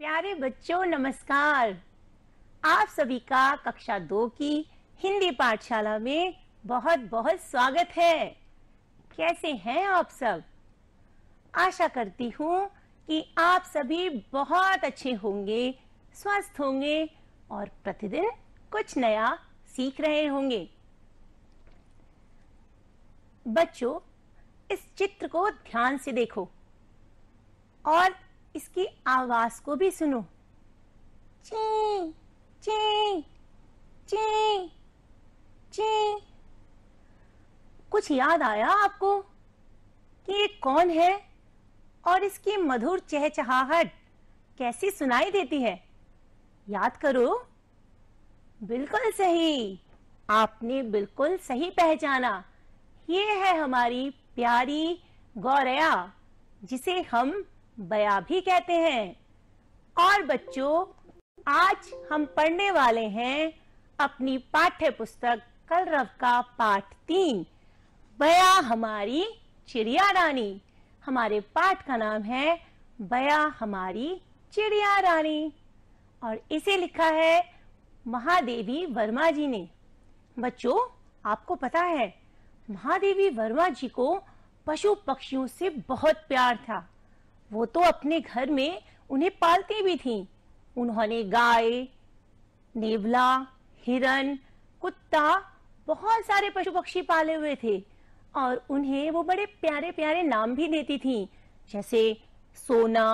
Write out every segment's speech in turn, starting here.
प्यारे बच्चों नमस्कार आप सभी का कक्षा दो की हिंदी पाठशाला में बहुत बहुत स्वागत है कैसे हैं आप सब आशा करती हूँ कि आप सभी बहुत अच्छे होंगे स्वस्थ होंगे और प्रतिदिन कुछ नया सीख रहे होंगे बच्चों इस चित्र को ध्यान से देखो और इसकी आवाज को भी सुनो ची ची ची ची कुछ याद आया आपको कि ये कौन है और इसकी मधुर चहचहाहट कैसी सुनाई देती है याद करो बिल्कुल सही आपने बिल्कुल सही पहचाना ये है हमारी प्यारी गौरया जिसे हम बया भी कहते हैं और बच्चों आज हम पढ़ने वाले हैं अपनी पाठ्य पुस्तक कलरव का पाठ तीन बया हमारी चिड़िया रानी हमारे पाठ का नाम है बया हमारी चिड़िया रानी और इसे लिखा है महादेवी वर्मा जी ने बच्चों आपको पता है महादेवी वर्मा जी को पशु पक्षियों से बहुत प्यार था वो तो अपने घर में उन्हें पालती भी थीं। उन्होंने गाय नेवला हिरन कुत्ता बहुत सारे पशु पक्षी पाले हुए थे और उन्हें वो बड़े प्यारे प्यारे नाम भी देती थीं, जैसे सोना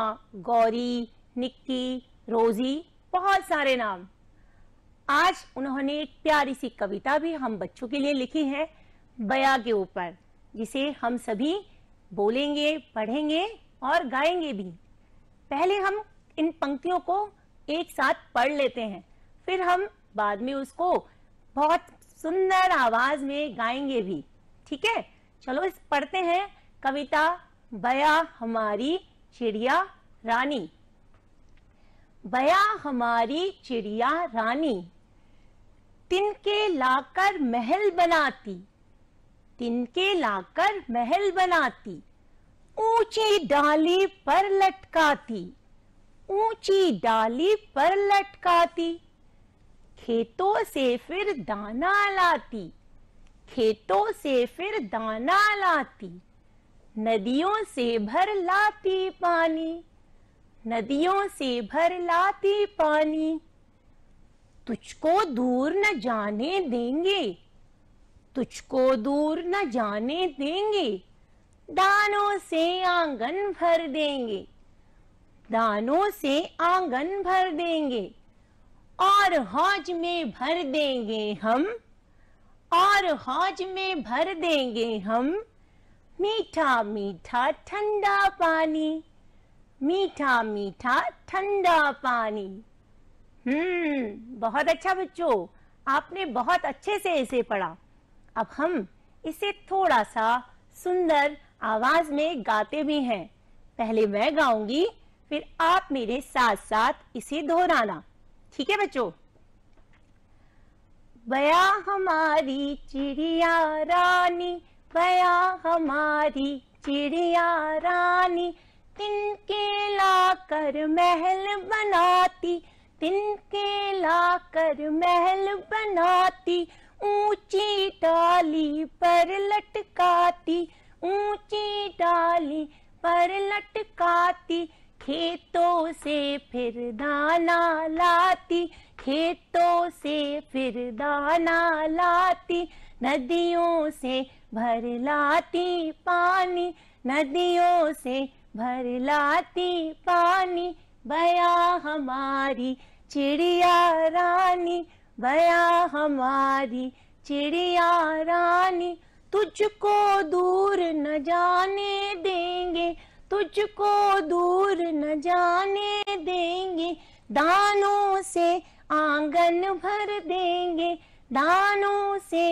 गौरी निक्की रोजी बहुत सारे नाम आज उन्होंने एक प्यारी सी कविता भी हम बच्चों के लिए लिखी है बया के ऊपर जिसे हम सभी बोलेंगे पढ़ेंगे और गाएंगे भी पहले हम इन पंक्तियों को एक साथ पढ़ लेते हैं फिर हम बाद में उसको बहुत सुंदर आवाज में गाएंगे भी ठीक है चलो इस पढ़ते हैं कविता बया हमारी चिड़िया रानी बया हमारी चिड़िया रानी तिनके लाकर महल बनाती तिनके लाकर महल बनाती ऊंची डाली पर लटकाती ऊंची डाली पर लटकाती खेतों से फिर दाना लाती खेतों से फिर दाना लाती नदियों से भर लाती पानी नदियों से भर लाती पानी तुझको दूर न जाने देंगे तुझको दूर न जाने देंगे दानों से आंगन भर देंगे दानों से आंगन भर देंगे और हौज में भर देंगे हम और हौज में भर देंगे हम मीठा मीठा ठंडा पानी मीठा मीठा ठंडा पानी हम्म बहुत अच्छा बच्चों आपने बहुत अच्छे से इसे पढ़ा अब हम इसे थोड़ा सा सुंदर आवाज में गाते भी हैं पहले मैं गाऊंगी फिर आप मेरे साथ साथ इसे दोहराना ठीक है बच्चों बया हमारी चिड़िया रानी बया हमारी चिड़िया रानी तिनके लाकर महल बनाती तिनके लाकर महल बनाती ऊंची डाली पर लटकाती ऊंची डाली पर लटकाती खेतों से फिर दाना लाती खेतों से फिर दाना लाती नदियों से भर लाती पानी नदियों से भर लाती पानी बया हमारी चिड़िया रानी बया हमारी चिड़िया रानी तुझको दूर न जाने देंगे तुझको दूर न जाने देंगे दानों से आंगन भर देंगे दानों से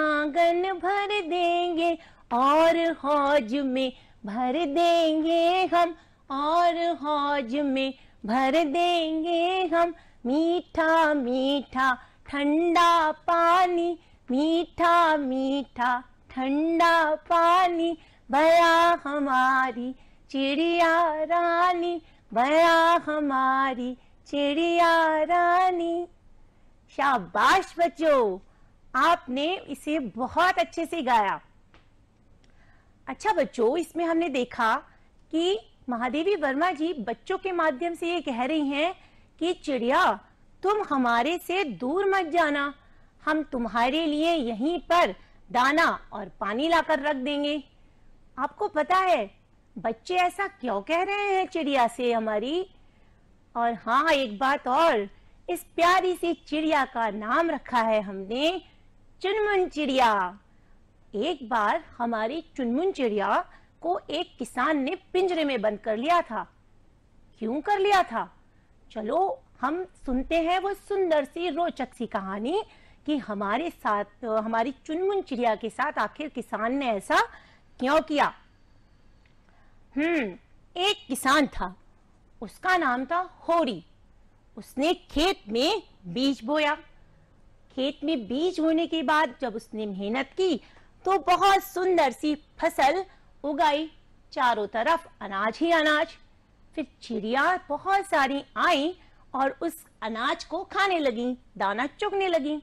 आंगन भर देंगे और हौज में भर देंगे हम और हौज में भर देंगे हम मीठा मीठा ठंडा पानी मीठा मीठा ठंडा पानी भया हमारी चिड़िया रानी भया हमारी चिड़िया रानी शाबाश बच्चों आपने इसे बहुत अच्छे से गाया अच्छा बच्चों इसमें हमने देखा कि महादेवी वर्मा जी बच्चों के माध्यम से ये कह रही हैं कि चिड़िया तुम हमारे से दूर मत जाना हम तुम्हारे लिए यहीं पर दाना और पानी लाकर रख देंगे आपको पता है बच्चे ऐसा क्यों कह रहे हैं चिड़िया से हमारी और हाँ एक बात और इस प्यारी सी चिड़िया का नाम रखा है हमने चुनमुन चिड़िया एक बार हमारी चुनमुन चिड़िया को एक किसान ने पिंजरे में बंद कर लिया था क्यों कर लिया था चलो हम सुनते हैं वो सुंदर सी रोचक सी कहानी कि हमारे साथ हमारी चुनमुन चिड़िया के साथ आखिर किसान ने ऐसा क्यों किया हम्म एक किसान था उसका नाम था होरी उसने खेत में बीज बोया खेत में बीज बोने के बाद जब उसने मेहनत की तो बहुत सुंदर सी फसल उगाई चारों तरफ अनाज ही अनाज फिर चिड़िया बहुत सारी आई और उस अनाज को खाने लगी दाना चुगने लगी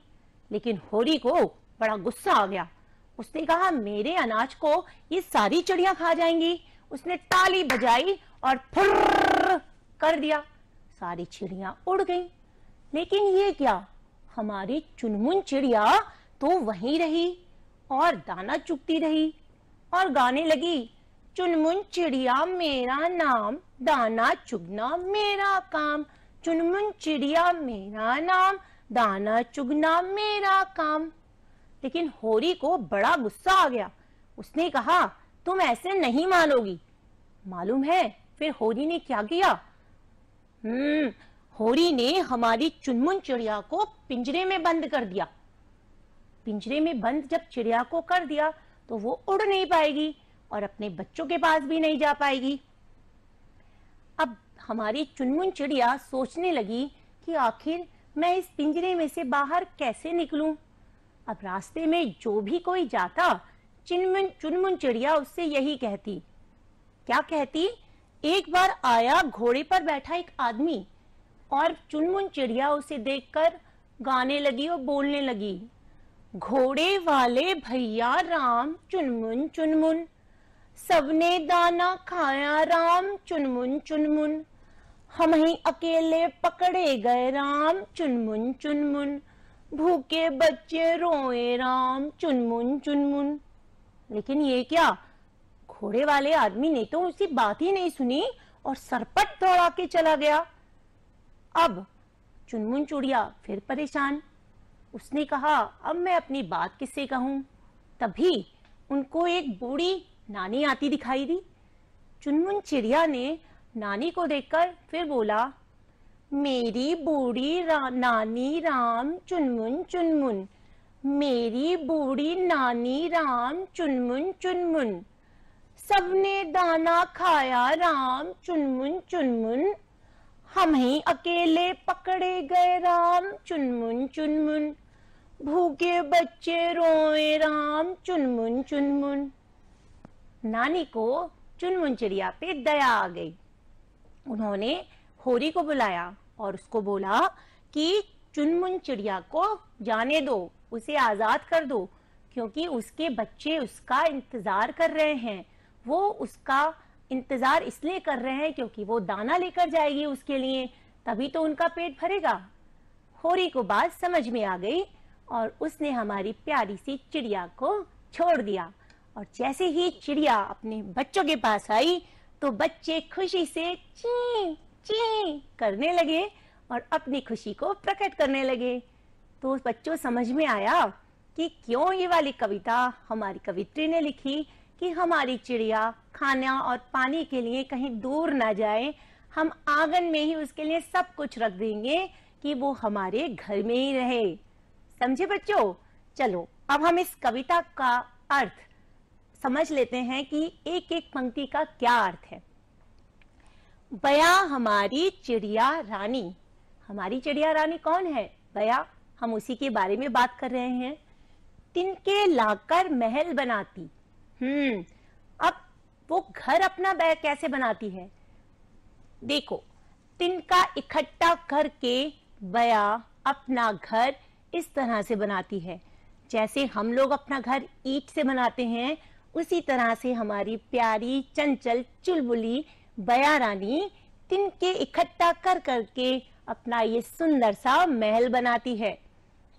लेकिन होरी को बड़ा गुस्सा आ गया उसने कहा मेरे अनाज को ये सारी चिड़िया खा जाएंगी उसने ताली बजाई और फुर्र कर दिया सारी चिड़िया उड़ गईं लेकिन ये क्या हमारी चुनमुन चिड़िया तो वहीं रही और दाना चुगती रही और गाने लगी चुनमुन चिड़िया मेरा नाम दाना चुगना मेरा काम चुनमुन चिड़िया मेरा नाम दाना चुगना मेरा काम लेकिन होरी को बड़ा गुस्सा आ गया उसने कहा तुम ऐसे नहीं मानोगी मालूम है फिर होरी ने क्या किया हम्म होरी ने हमारी चुनमुन चिड़िया को पिंजरे में बंद कर दिया पिंजरे में बंद जब चिड़िया को कर दिया तो वो उड़ नहीं पाएगी और अपने बच्चों के पास भी नहीं जा पाएगी अब हमारी चुनमुन चिड़िया सोचने लगी कि आखिर मैं इस पिंजरे में से बाहर कैसे निकलूं? अब रास्ते में जो भी कोई जाता चिनमुन चुनमुन चिड़िया उससे यही कहती क्या कहती एक बार आया घोड़े पर बैठा एक आदमी और चुनमुन चिड़िया उसे देखकर गाने लगी और बोलने लगी घोड़े वाले भैया राम चुनमुन चुनमुन सबने दाना खाया राम चुनमुन चुनमुन हम ही अकेले पकड़े गए राम चुनमुन चुनमुन भूखे बच्चे रोए राम चुनमुन चुनमुन लेकिन ये क्या घोड़े वाले आदमी ने तो उसी बात ही नहीं सुनी और सरपट दौड़ा के चला गया अब चुनमुन चुड़िया फिर परेशान उसने कहा अब मैं अपनी बात किससे कहूं तभी उनको एक बूढ़ी नानी आती दिखाई दी चुनमुन चिड़िया ने नानी को देखकर फिर बोला मेरी बूढ़ी रा, नानी राम चुनमुन चुनमुन मेरी बूढ़ी नानी राम चुनमुन चुनमुन सबने दाना खाया राम चुनमुन चुनमुन हम ही अकेले पकड़े गए राम चुनमुन चुनमुन भूखे बच्चे रोए राम चुनमुन चुनमुन नानी को चुनमुन चिड़िया पे दया आ गई उन्होंने होरी को बुलाया और उसको बोला कि चुनमुन चिड़िया को जाने दो उसे आजाद कर दो क्योंकि उसके बच्चे उसका इंतजार कर रहे हैं वो उसका इंतजार इसलिए कर रहे हैं क्योंकि वो दाना लेकर जाएगी उसके लिए तभी तो उनका पेट भरेगा होरी को बात समझ में आ गई और उसने हमारी प्यारी सी चिड़िया को छोड़ दिया और जैसे ही चिड़िया अपने बच्चों के पास आई तो बच्चे खुशी से ची ची करने लगे और अपनी खुशी को प्रकट करने लगे तो बच्चों समझ में आया कि क्यों ये वाली कविता हमारी कवित्री ने लिखी कि हमारी चिड़िया खाना और पानी के लिए कहीं दूर ना जाए हम आंगन में ही उसके लिए सब कुछ रख देंगे कि वो हमारे घर में ही रहे समझे बच्चों चलो अब हम इस कविता का अर्थ समझ लेते हैं कि एक एक पंक्ति का क्या अर्थ है बया हमारी चिड़िया रानी हमारी चिड़िया रानी कौन है बया हम उसी के बारे में बात कर रहे हैं तिनके लाकर महल बनाती हम्म अब वो घर अपना बया कैसे बनाती है देखो तिनका इकट्ठा करके बया अपना घर इस तरह से बनाती है जैसे हम लोग अपना घर ईट से बनाते हैं उसी तरह से हमारी प्यारी चंचल चुलबुली बया रानी तिनके इकट्ठा कर करके अपना ये सुंदर सा महल बनाती है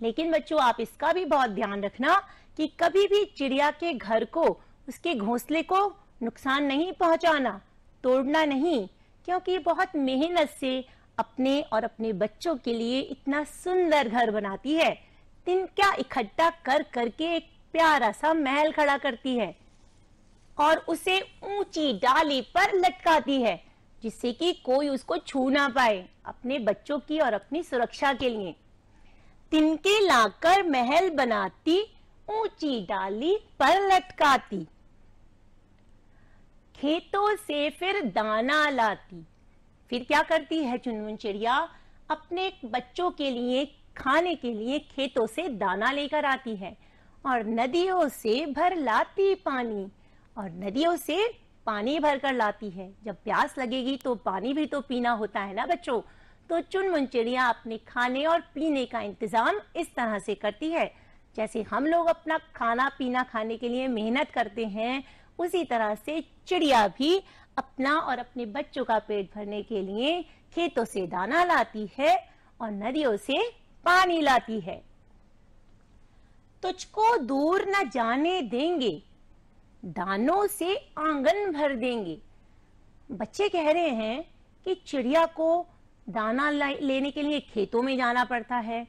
लेकिन बच्चों आप इसका भी बहुत ध्यान रखना कि कभी भी चिड़िया के घर को उसके घोंसले को नुकसान नहीं पहुंचाना तोड़ना नहीं क्योंकि बहुत मेहनत से अपने और अपने बच्चों के लिए इतना सुंदर घर बनाती है तिनका इकट्ठा कर करके एक प्यारा सा महल खड़ा करती है और उसे ऊंची डाली पर लटकाती है जिससे कि कोई उसको छू ना पाए अपने बच्चों की और अपनी सुरक्षा के लिए तिनके लाकर महल बनाती ऊंची डाली पर लटकाती खेतों से फिर दाना लाती फिर क्या करती है चुनमुन चिड़िया अपने बच्चों के लिए खाने के लिए खेतों से दाना लेकर आती है और नदियों से भर लाती पानी और नदियों से पानी भरकर लाती है जब प्यास लगेगी तो पानी भी तो पीना होता है ना बच्चों तो चुनमुन चिड़िया अपने खाने और पीने का इंतजाम इस तरह से करती है जैसे हम लोग अपना खाना पीना खाने के लिए मेहनत करते हैं उसी तरह से चिड़िया भी अपना और अपने बच्चों का पेट भरने के लिए खेतों से दाना लाती है और नदियों से पानी लाती है तुझको दूर न जाने देंगे दानों से आंगन भर देंगे बच्चे कह रहे हैं कि चिड़िया को दाना लेने के लिए खेतों में जाना पड़ता है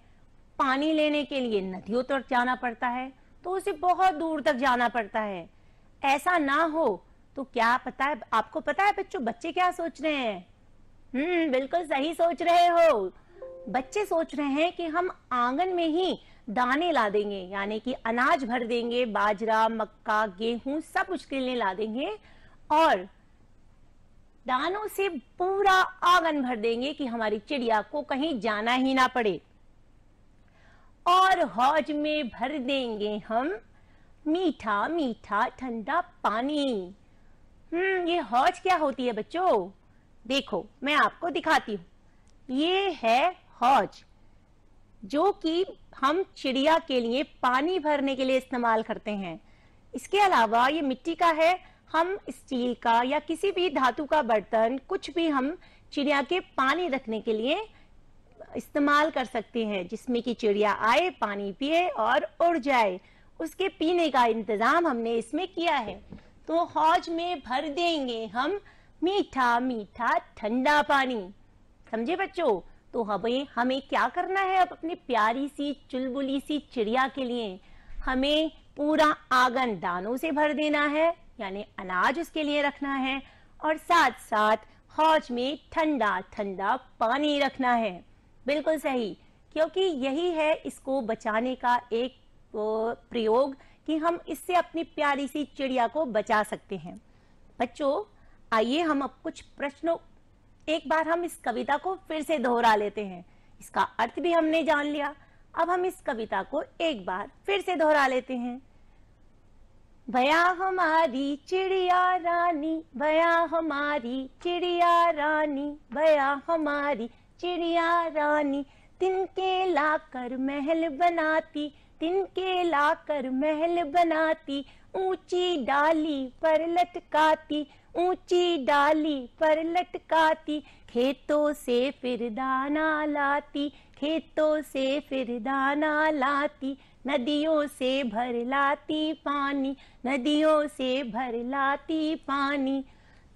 पानी लेने के लिए नदियों तक जाना पड़ता है तो उसे बहुत दूर तक जाना पड़ता है ऐसा ना हो तो क्या पता है आपको पता है बच्चों बच्चे क्या सोच रहे हैं हम्म बिल्कुल सही सोच रहे हो बच्चे सोच रहे हैं कि हम आंगन में ही दाने ला देंगे यानी कि अनाज भर देंगे बाजरा मक्का गेहूं सब कुछ के लिए ला देंगे और दानों से पूरा आंगन भर देंगे कि हमारी चिड़िया को कहीं जाना ही ना पड़े और हौज में भर देंगे हम मीठा मीठा ठंडा पानी हम्म ये हौज क्या होती है बच्चों देखो मैं आपको दिखाती हूं ये है हौज जो कि हम चिड़िया के लिए पानी भरने के लिए इस्तेमाल करते हैं इसके अलावा ये मिट्टी का है हम स्टील का या किसी भी धातु का बर्तन कुछ भी हम चिड़िया के पानी रखने के लिए इस्तेमाल कर सकते हैं जिसमें कि चिड़िया आए पानी पिए और उड़ जाए उसके पीने का इंतजाम हमने इसमें किया है तो हौज में भर देंगे हम मीठा मीठा ठंडा पानी समझे बच्चों तो हमें हाँ हमें क्या करना है अब अपनी प्यारी सी चुलबुली सी चिड़िया के लिए हमें पूरा आंगन दानों से भर देना है यानी अनाज उसके लिए रखना है और साथ साथ हौज में ठंडा ठंडा पानी रखना है बिल्कुल सही क्योंकि यही है इसको बचाने का एक प्रयोग कि हम इससे अपनी प्यारी सी चिड़िया को बचा सकते हैं बच्चों आइए हम अब कुछ प्रश्नों एक बार हम इस कविता को फिर से दोहरा लेते हैं इसका अर्थ भी हमने जान लिया अब हम इस कविता को एक बार फिर से दोहरा लेते हैं भया हमारी चिड़िया रानी भया हमारी चिड़िया रानी भया हमारी चिड़िया रानी तिनके लाकर महल बनाती तिनके लाकर महल बनाती ऊंची डाली पर लटकाती ऊंची डाली पर लटकाती खेतों से फिर दाना लाती खेतों से फिर दाना लाती नदियों से भर लाती पानी नदियों से भर लाती पानी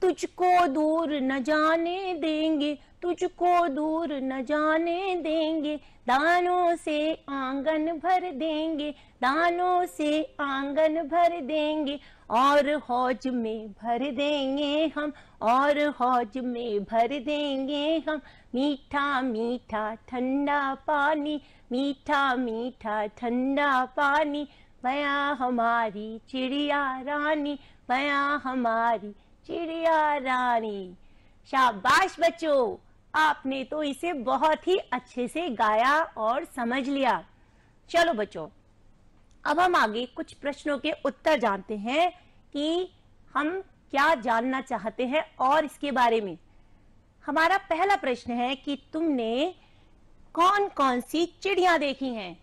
तुझको दूर न जाने देंगे तुझको दूर न जाने देंगे दानों से आंगन भर देंगे दानों से आंगन भर देंगे और हौज में भर देंगे हम और हौज में भर देंगे हम मीठा मीठा ठंडा पानी मीठा मीठा ठंडा पानी बया हमारी चिड़िया रानी बया हमारी चिड़िया रानी शाबाश बच्चों आपने तो इसे बहुत ही अच्छे से गाया और समझ लिया चलो बच्चों अब हम आगे कुछ प्रश्नों के उत्तर जानते हैं कि हम क्या जानना चाहते हैं और इसके बारे में हमारा पहला प्रश्न है कि तुमने कौन कौन सी चिड़िया देखी हैं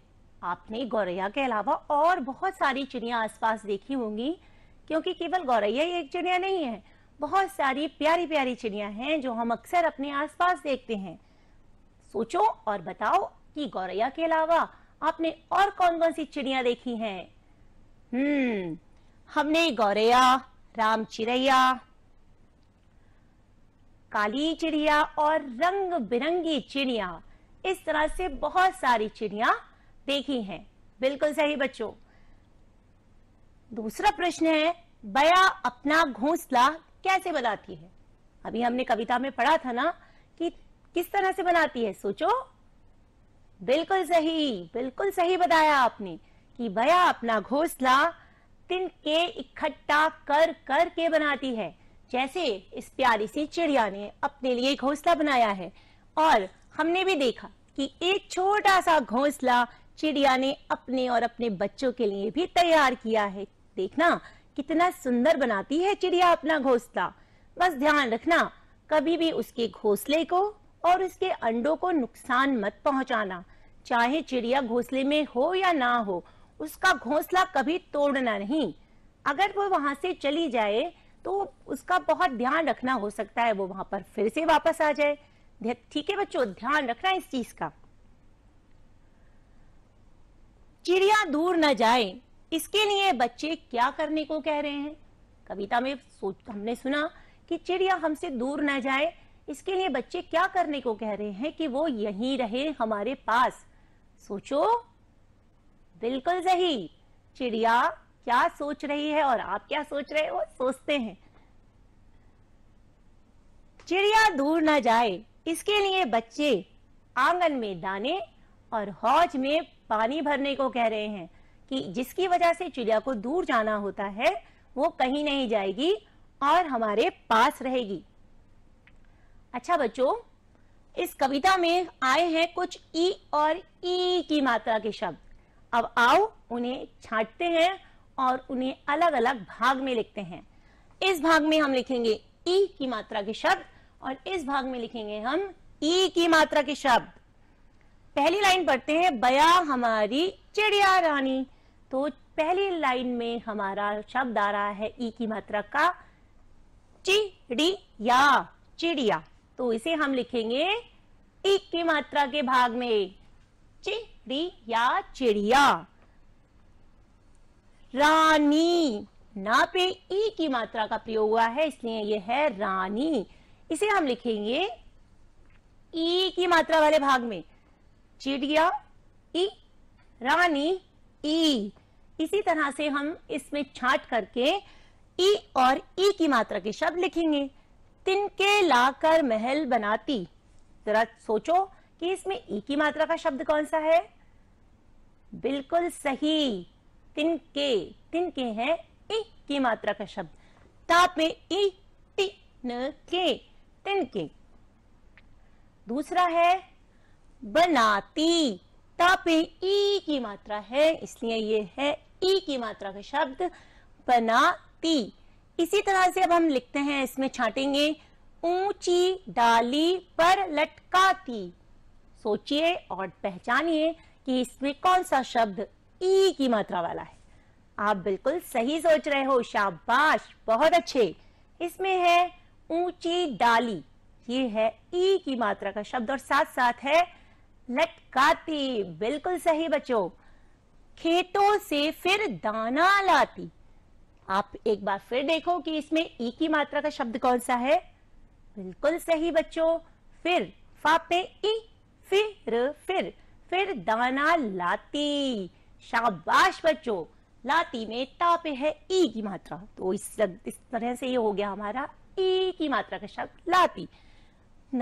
आपने गौरैया के अलावा और बहुत सारी चिड़िया आसपास देखी होंगी क्योंकि केवल गौरैया ही एक चिड़िया नहीं है बहुत सारी प्यारी प्यारी चिड़िया हैं जो हम अक्सर अपने आसपास देखते हैं सोचो और बताओ कि गौरैया के अलावा आपने और कौन कौन सी चिड़िया देखी हैं? हम्म हमने गौरैया राम चिड़ैया काली चिड़िया और रंग बिरंगी चिड़िया इस तरह से बहुत सारी चिड़िया देखी हैं। बिल्कुल सही बच्चों दूसरा प्रश्न है बया अपना घोंसला कैसे बनाती है अभी हमने कविता में पढ़ा था ना कि किस तरह से बनाती है सोचो बिल्कुल सही बिल्कुल सही बताया आपने कि भया अपना घोंसला तिनके इकट्ठा कर कर के बनाती है जैसे इस प्यारी सी चिड़िया ने अपने लिए घोसला बनाया है और हमने भी देखा कि एक छोटा सा घोसला चिड़िया ने अपने और अपने बच्चों के लिए भी तैयार किया है देखना कितना सुंदर बनाती है चिड़िया अपना घोसला बस ध्यान रखना कभी भी उसके घोसले को और उसके अंडों को नुकसान मत पहुंचाना चाहे चिड़िया घोंसले में हो या ना हो उसका घोंसला कभी तोड़ना नहीं अगर वो वहां से चली जाए तो उसका बहुत ध्यान रखना हो सकता है वो वहां पर फिर से वापस आ जाए ठीक है बच्चों ध्यान रखना इस चीज का चिड़िया दूर ना जाए इसके लिए बच्चे क्या करने को कह रहे हैं कविता में सोच हमने सुना कि चिड़िया हमसे दूर ना जाए इसके लिए बच्चे क्या करने को कह रहे हैं कि वो यहीं रहे हमारे पास सोचो बिल्कुल सही चिड़िया क्या सोच रही है और आप क्या सोच रहे हो सोचते हैं चिड़िया दूर ना जाए इसके लिए बच्चे आंगन में दाने और हौज में पानी भरने को कह रहे हैं कि जिसकी वजह से चिड़िया को दूर जाना होता है वो कहीं नहीं जाएगी और हमारे पास रहेगी अच्छा बच्चों इस कविता में आए हैं कुछ ई और ई की मात्रा के शब्द अब आओ उन्हें छांटते हैं और उन्हें अलग अलग भाग में लिखते हैं इस भाग में हम लिखेंगे ई की मात्रा के शब्द और इस भाग में लिखेंगे हम ई की मात्रा के शब्द पहली लाइन पढ़ते हैं बया हमारी चिड़िया रानी तो पहली लाइन में हमारा शब्द आ रहा है ई की मात्रा का चिड़िया चिड़िया तो इसे हम लिखेंगे एक की मात्रा के भाग में चिड़ी या चिड़िया रानी ना पे ई की मात्रा का प्रयोग हुआ है इसलिए यह है रानी इसे हम लिखेंगे ई की मात्रा वाले भाग में चिड़िया ई रानी ई इसी तरह से हम इसमें छाट करके ई और ई की मात्रा के शब्द लिखेंगे तिनके लाकर महल बनाती जरा सोचो कि इसमें एक ही मात्रा का शब्द कौन सा है बिल्कुल सही तिनके तिनके हैं ए की मात्रा का शब्द ताप में न के तिनके दूसरा है बनाती तापे ई की मात्रा है इसलिए ये है ई की मात्रा का शब्द बनाती इसी तरह से अब हम लिखते हैं इसमें छाटेंगे ऊंची डाली पर लटकाती सोचिए और पहचानिए कि इसमें कौन सा शब्द ई की मात्रा वाला है आप बिल्कुल सही सोच रहे हो शाबाश बहुत अच्छे इसमें है ऊंची डाली ये है ई की मात्रा का शब्द और साथ साथ है लटकाती बिल्कुल सही बच्चों खेतों से फिर दाना लाती आप एक बार फिर देखो कि इसमें ई e की मात्रा का शब्द कौन सा है बिल्कुल सही बच्चों फिर फा पे ई e, फिर फिर फिर दाना लाती शाबाश बच्चों लाती में ता पे है ई e की मात्रा तो इस, इस तरह से ये हो गया हमारा ई की मात्रा का शब्द लाती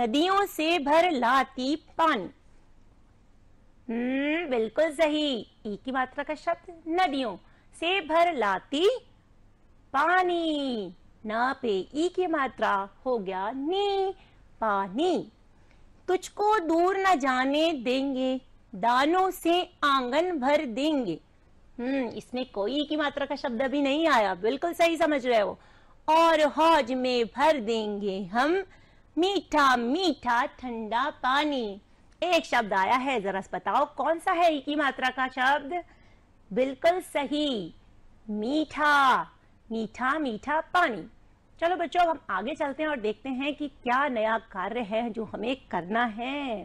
नदियों से भर लाती पानी हम्म बिल्कुल सही ई की मात्रा का शब्द नदियों से भर लाती पानी न पे ई की मात्रा हो गया नी पानी तुझको दूर न जाने देंगे दानों से आंगन भर देंगे हम्म इसमें कोई की मात्रा का शब्द भी नहीं आया बिल्कुल सही समझ रहे हो और हौज में भर देंगे हम मीठा मीठा ठंडा पानी एक शब्द आया है जरा बताओ कौन सा है ई की मात्रा का शब्द बिल्कुल सही मीठा मीठा मीठा पानी चलो बच्चों अब हम आगे चलते हैं और देखते हैं कि क्या नया कार्य है जो हमें करना है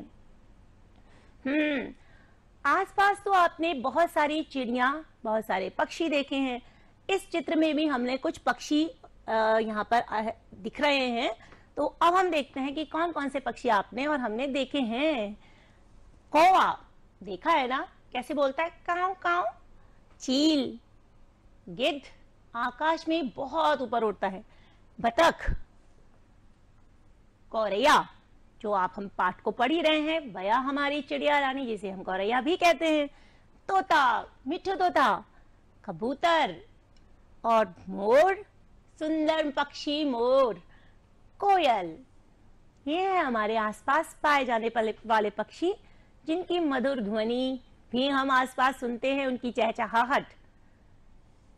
हम्म आसपास तो आपने बहुत सारी चिड़िया बहुत सारे पक्षी देखे हैं इस चित्र में भी हमने कुछ पक्षी यहाँ पर दिख रहे हैं तो अब हम देखते हैं कि कौन कौन से पक्षी आपने और हमने देखे हैं कौवा देखा है ना कैसे बोलता है काव काव चील गिद्ध आकाश में बहुत ऊपर उड़ता है बतख गौरैया जो आप हम पाठ को पढ़ ही रहे हैं बया हमारी चिड़िया रानी जिसे हम गौरैया भी कहते हैं तोता मिठू तोता कबूतर और मोर सुंदर पक्षी मोर कोयल ये है हमारे आसपास पाए जाने वाले पक्षी जिनकी मधुर ध्वनि भी हम आसपास सुनते हैं उनकी चहचहाहट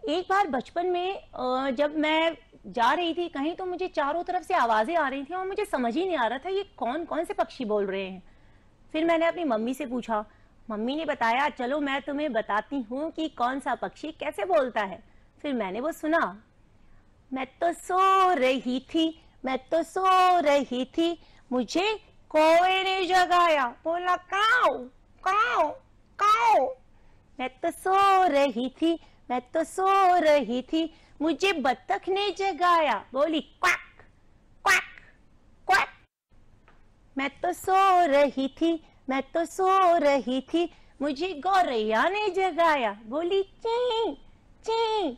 एक बार बचपन में जब मैं जा रही थी कहीं तो मुझे चारों तरफ से आवाज़ें आ रही थी और मुझे समझ ही नहीं आ रहा था ये कौन कौन से पक्षी बोल रहे हैं फिर मैंने अपनी मम्मी से पूछा मम्मी ने बताया चलो मैं तुम्हें बताती हूँ कि कौन सा पक्षी कैसे बोलता है फिर मैंने वो सुना मैं तो सो रही थी मैं तो सो रही थी मुझे कोई ने जगाया बोला काओ काओ काओ मैं तो सो रही थी मैं तो सो रही थी मुझे बत्तख ने जगाया बोली क्वाक क्वाक क्वाक मैं तो सो रही थी मैं तो सो रही थी मुझे गौरैया ने जगाया बोली ची ची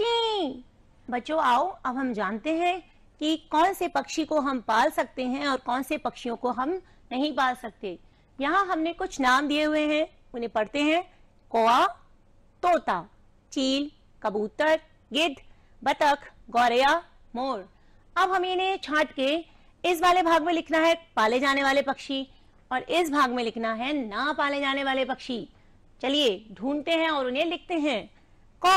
ची बच्चों आओ अब हम जानते हैं कि कौन से पक्षी को हम पाल सकते हैं और कौन से पक्षियों को हम नहीं पाल सकते यहाँ हमने कुछ नाम दिए हुए हैं उन्हें पढ़ते हैं कोआ तोता चील कबूतर गिद्ध बतख गौरैया मोर अब हमें इन्हें छांट के इस वाले भाग में लिखना है पाले जाने वाले पक्षी और इस भाग में लिखना है ना पाले जाने वाले पक्षी चलिए ढूंढते हैं और उन्हें लिखते हैं कौ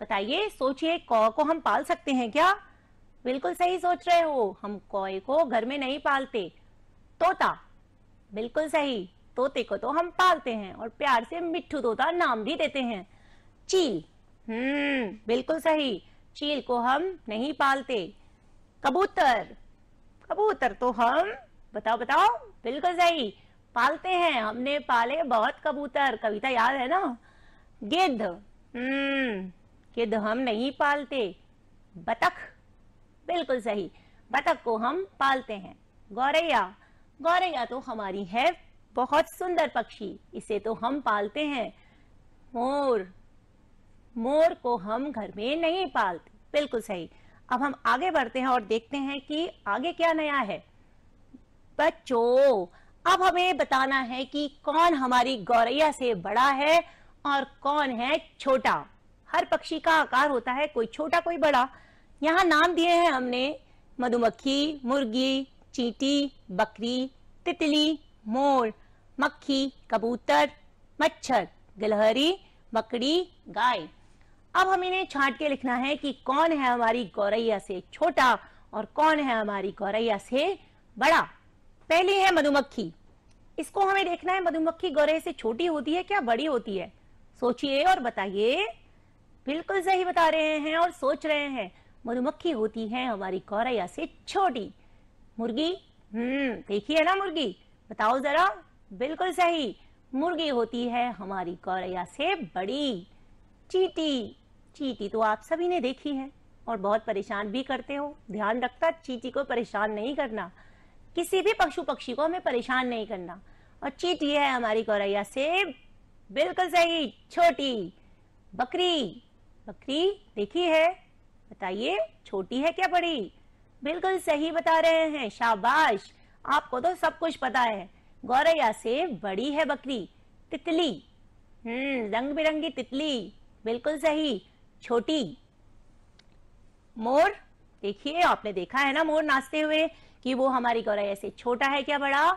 बताइए सोचिए कौ को हम पाल सकते हैं क्या बिल्कुल सही सोच रहे हो हम कौए को घर में नहीं पालते तोता बिल्कुल सही तोते को तो हम पालते हैं और प्यार से मिट्ठू तोता नाम भी देते हैं चील हम्म बिल्कुल सही चील को हम नहीं पालते कबूतर कबूतर तो हम बताओ बताओ बिल्कुल सही पालते हैं हमने पाले बहुत कबूतर कविता याद है ना गिद्ध हम्म गिद्ध हम नहीं पालते बतख बिल्कुल सही बतख को हम पालते हैं गौरैया गौरैया तो हमारी है बहुत सुंदर पक्षी इसे तो हम पालते हैं मोर मोर को हम घर में नहीं पालते बिल्कुल सही अब हम आगे बढ़ते हैं और देखते हैं कि आगे क्या नया है बच्चों अब हमें बताना है कि कौन हमारी गौरैया से बड़ा है और कौन है छोटा हर पक्षी का आकार होता है कोई छोटा कोई बड़ा यहाँ नाम दिए हैं हमने मधुमक्खी मुर्गी चींटी बकरी तितली मोर मक्खी कबूतर मच्छर गिलहरी मकड़ी गाय अब हम इन्हें छांट के लिखना है कि कौन है हमारी गौरैया से छोटा और कौन है हमारी गौरैया से बड़ा पहली है मधुमक्खी इसको हमें देखना है मधुमक्खी गौरैया से छोटी होती है क्या बड़ी होती है सोचिए और बताइए बिल्कुल सही बता रहे हैं और सोच रहे हैं मधुमक्खी होती है हमारी गौरैया से छोटी मुर्गी हम्म देखिए ना मुर्गी बताओ जरा बिल्कुल सही मुर्गी होती है हमारी गौरैया से बड़ी चीटी चीटी तो आप सभी ने देखी है और बहुत परेशान भी करते हो ध्यान रखता चीटी को परेशान नहीं करना किसी भी पशु पक्षी को हमें परेशान नहीं करना और चीटी है हमारी गौरैया से बिल्कुल सही छोटी बकरी बकरी देखी है बताइए छोटी है क्या बड़ी बिल्कुल सही बता रहे हैं शाबाश आपको तो सब कुछ पता है गौरैया से बड़ी है बकरी तितली हम्म रंग बिरंगी तितली बिल्कुल सही छोटी मोर देखिए आपने देखा है ना मोर नाचते हुए कि वो हमारी गौरैया से छोटा है क्या बड़ा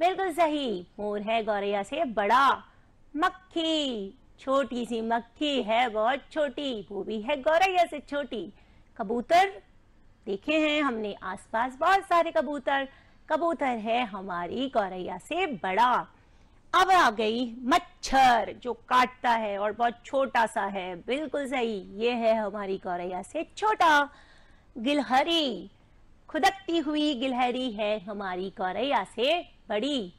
बिल्कुल सही मोर है गौरैया से बड़ा मक्खी छोटी सी मक्खी है बहुत छोटी वो भी है गौरैया से छोटी कबूतर देखे हैं हमने आसपास बहुत सारे कबूतर कबूतर है हमारी गौरैया से बड़ा अब आ गई मच्छर जो काटता है और बहुत छोटा सा है बिल्कुल सही ये है हमारी गौरैया से छोटा गिलहरी खुदकती हुई गिलहरी है हमारी गौरैया से बड़ी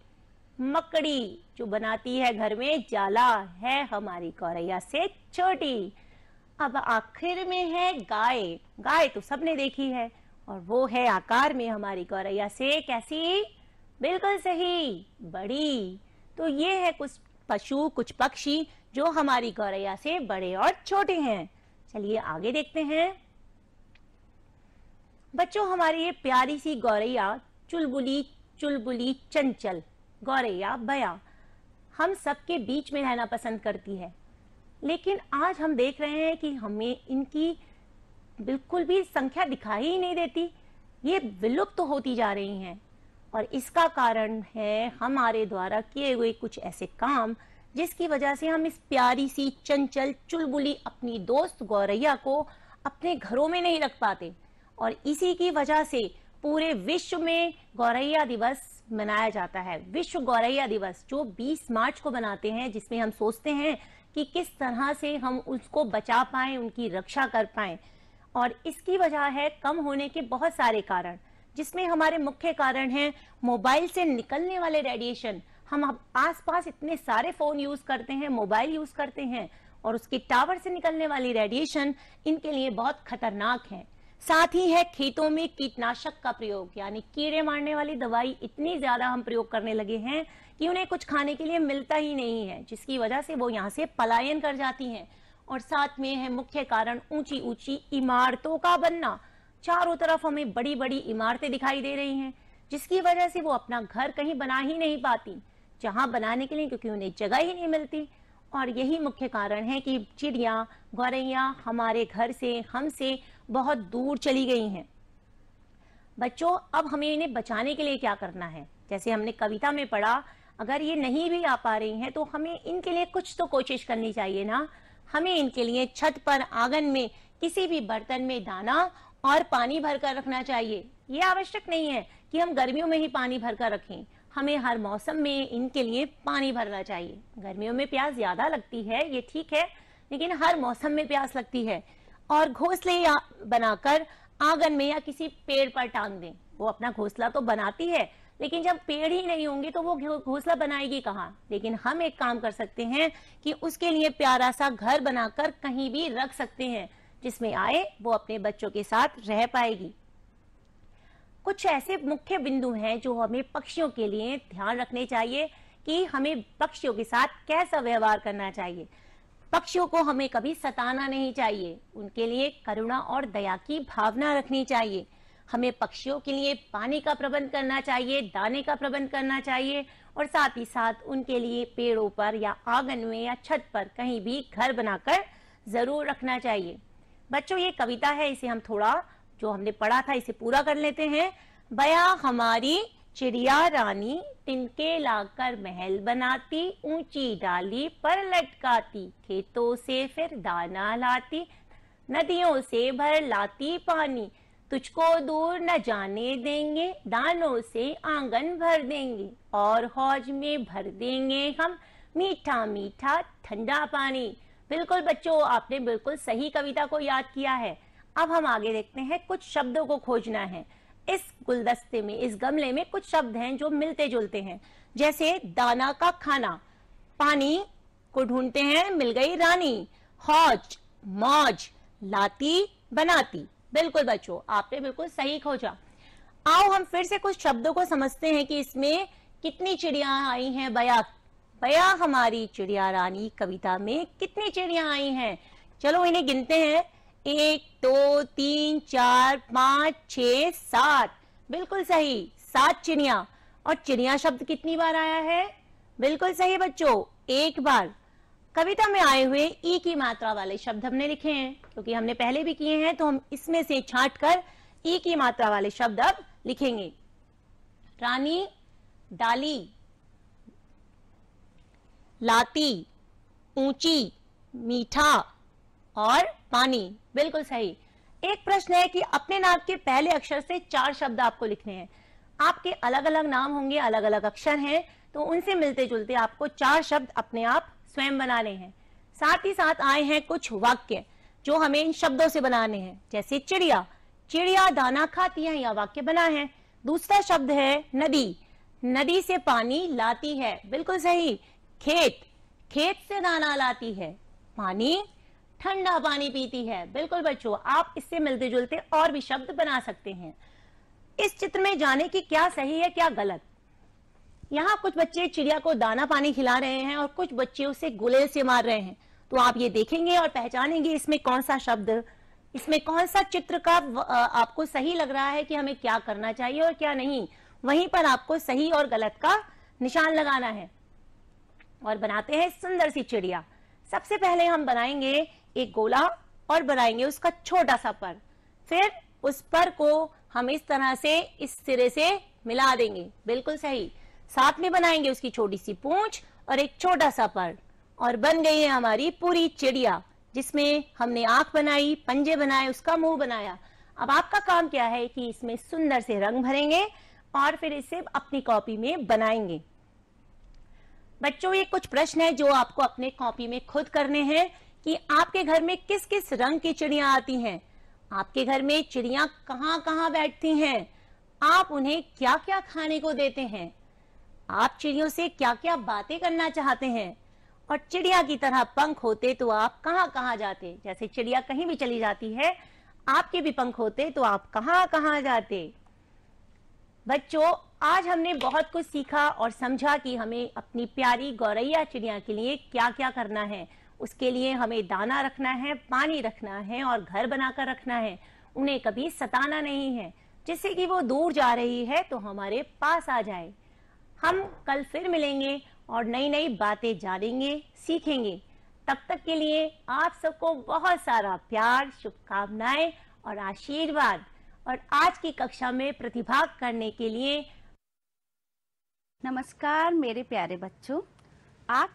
मकड़ी जो बनाती है घर में जाला है हमारी गौरैया से छोटी अब आखिर में है गाय गाय तो सबने देखी है और वो है आकार में हमारी गौरैया से कैसी बिल्कुल सही बड़ी तो ये है कुछ पशु कुछ पक्षी जो हमारी गौरैया से बड़े और छोटे हैं चलिए आगे देखते हैं बच्चों हमारी ये प्यारी सी गौरैया चुलबुली चुलबुली चंचल गौरैया बया हम सबके बीच में रहना पसंद करती है लेकिन आज हम देख रहे हैं कि हमें इनकी बिल्कुल भी संख्या दिखाई ही नहीं देती ये विलुप्त तो होती जा रही हैं और इसका कारण है हमारे द्वारा किए हुए कुछ ऐसे काम जिसकी वजह से हम इस प्यारी सी चंचल चुलबुली अपनी दोस्त गौरैया को अपने घरों में नहीं रख पाते और इसी की वजह से पूरे विश्व में गौरैया दिवस मनाया जाता है विश्व गौरैया दिवस जो 20 मार्च को बनाते हैं जिसमें हम सोचते हैं कि किस तरह से हम उसको बचा पाए उनकी रक्षा कर पाए और इसकी वजह है कम होने के बहुत सारे कारण जिसमें हमारे मुख्य कारण हैं मोबाइल से निकलने वाले रेडिएशन हम आसपास इतने सारे फोन यूज करते हैं मोबाइल यूज करते हैं और उसके टावर से निकलने वाली रेडिएशन इनके लिए बहुत खतरनाक है साथ ही है खेतों में कीटनाशक का प्रयोग यानी कीड़े मारने वाली दवाई इतनी ज्यादा हम प्रयोग करने लगे हैं कि उन्हें कुछ खाने के लिए मिलता ही नहीं है जिसकी वजह से वो यहाँ से पलायन कर जाती हैं और साथ में है मुख्य कारण ऊंची ऊंची इमारतों का बनना चारों तरफ हमें बड़ी बड़ी इमारतें दिखाई दे रही हैं जिसकी वजह से वो अपना घर कहीं बना ही नहीं पाती जहां बनाने के लिए क्योंकि उन्हें जगह ही नहीं मिलती और यही मुख्य कारण है कि चिड़िया गौरैया हमारे घर से हमसे बहुत दूर चली गई हैं बच्चों अब हमें इन्हें बचाने के लिए क्या करना है जैसे हमने कविता में पढ़ा अगर ये नहीं भी आ पा रही हैं तो हमें इनके लिए कुछ तो कोशिश करनी चाहिए ना हमें इनके लिए छत पर आंगन में किसी भी बर्तन में दाना और पानी भरकर रखना चाहिए ये आवश्यक नहीं है कि हम गर्मियों में ही पानी भरकर रखें हमें हर मौसम में इनके लिए पानी भरना चाहिए गर्मियों में प्यास ज्यादा लगती है ये ठीक है लेकिन हर मौसम में प्यास लगती है और घोंसले बनाकर आंगन में या किसी पेड़ पर टांग दें वो अपना घोंसला तो बनाती है लेकिन जब पेड़ ही नहीं होंगे तो वो घोंसला बनाएगी कहाँ लेकिन हम एक काम कर सकते हैं कि उसके लिए प्यारा सा घर बनाकर कहीं भी रख सकते हैं जिसमें आए वो अपने बच्चों के साथ रह पाएगी कुछ ऐसे मुख्य बिंदु हैं जो हमें पक्षियों के लिए ध्यान रखने चाहिए कि हमें पक्षियों के साथ कैसा व्यवहार करना चाहिए पक्षियों को हमें कभी सताना नहीं चाहिए उनके लिए करुणा और दया की भावना रखनी चाहिए हमें पक्षियों के लिए पानी का प्रबंध करना चाहिए दाने का प्रबंध करना चाहिए और साथ ही साथ उनके लिए पेड़ों पर या आंगन में या छत पर कहीं भी घर बनाकर जरूर रखना चाहिए बच्चों ये कविता है इसे हम थोड़ा जो हमने पढ़ा था इसे पूरा कर लेते हैं बया हमारी चिड़िया रानी तिनके लाकर महल बनाती ऊंची डाली पर लटकाती खेतों से फिर दाना लाती नदियों से भर लाती पानी तुझको दूर न जाने देंगे दानों से आंगन भर देंगे और हौज में भर देंगे हम मीठा मीठा ठंडा पानी बिल्कुल बच्चों आपने बिल्कुल सही कविता को याद किया है अब हम आगे देखते हैं कुछ शब्दों को खोजना है इस गुलदस्ते में इस गमले में कुछ शब्द हैं जो मिलते जुलते हैं जैसे दाना का खाना पानी को ढूंढते हैं मिल गई रानी हौज मौज लाती बनाती बिल्कुल बच्चों आपने बिल्कुल सही खोजा आओ हम फिर से कुछ शब्दों को समझते हैं कि इसमें कितनी चिड़िया आई हैं बयाक भैया हमारी चिड़िया रानी कविता में कितनी चिड़िया आई हैं चलो इन्हें गिनते हैं एक दो तीन चार पांच छ सात बिल्कुल सही सात चिड़िया और चिड़िया शब्द कितनी बार आया है बिल्कुल सही बच्चों एक बार कविता में आए हुए ई की मात्रा वाले शब्द हमने लिखे हैं क्योंकि हमने पहले भी किए हैं तो हम इसमें से छांट कर ई की मात्रा वाले शब्द अब लिखेंगे रानी डाली लाती ऊंची मीठा और पानी बिल्कुल सही एक प्रश्न है कि अपने नाम के पहले अक्षर से चार शब्द आपको लिखने हैं आपके अलग अलग नाम होंगे अलग अलग अक्षर हैं तो उनसे मिलते जुलते आपको चार शब्द अपने आप स्वयं बनाने हैं साथ ही साथ आए हैं कुछ वाक्य जो हमें इन शब्दों से बनाने हैं जैसे चिड़िया चिड़िया दाना खाती है या वाक्य बना है दूसरा शब्द है नदी नदी से पानी लाती है बिल्कुल सही खेत खेत से दाना लाती है पानी ठंडा पानी पीती है बिल्कुल बच्चों आप इससे मिलते जुलते और भी शब्द बना सकते हैं इस चित्र में जाने की क्या सही है क्या गलत यहाँ कुछ बच्चे चिड़िया को दाना पानी खिला रहे हैं और कुछ बच्चे उसे गुलेल से मार रहे हैं तो आप ये देखेंगे और पहचानेंगे इसमें कौन सा शब्द इसमें कौन सा चित्र का आपको सही लग रहा है कि हमें क्या करना चाहिए और क्या नहीं वहीं पर आपको सही और गलत का निशान लगाना है और बनाते हैं सुंदर सी चिड़िया सबसे पहले हम बनाएंगे एक गोला और बनाएंगे उसका छोटा सा पर फिर उस पर को हम इस तरह से इस सिरे से मिला देंगे बिल्कुल सही साथ में बनाएंगे उसकी छोटी सी पूंछ और एक छोटा सा पर और बन गई है हमारी पूरी चिड़िया जिसमें हमने आंख बनाई पंजे बनाए उसका मुंह बनाया अब आपका काम क्या है कि इसमें सुंदर से रंग भरेंगे और फिर इसे अपनी कॉपी में बनाएंगे बच्चों ये कुछ प्रश्न है जो आपको अपने कॉपी में खुद करने हैं कि आपके घर में किस किस रंग की चिड़िया आती हैं आपके घर में चिड़िया कहाँ कहाँ बैठती हैं आप उन्हें क्या क्या खाने को देते हैं आप चिड़ियों से क्या क्या बातें करना चाहते हैं और चिड़िया की तरह पंख होते तो आप कहाँ कहाँ जाते जैसे चिड़िया कहीं भी चली जाती है आपके भी पंख होते तो आप कहाँ कहाँ जाते बच्चों आज हमने बहुत कुछ सीखा और समझा कि हमें अपनी प्यारी गौरैया चिड़िया के लिए क्या क्या करना है उसके लिए हमें दाना रखना है पानी रखना है और घर बनाकर रखना है उन्हें कभी सताना नहीं है जिससे कि वो दूर जा रही है तो हमारे पास आ जाए हम कल फिर मिलेंगे और नई नई बातें जानेंगे सीखेंगे तब तक के लिए आप सबको बहुत सारा प्यार शुभकामनाएं और आशीर्वाद और आज की कक्षा में प्रतिभाग करने के लिए नमस्कार मेरे प्यारे बच्चों आप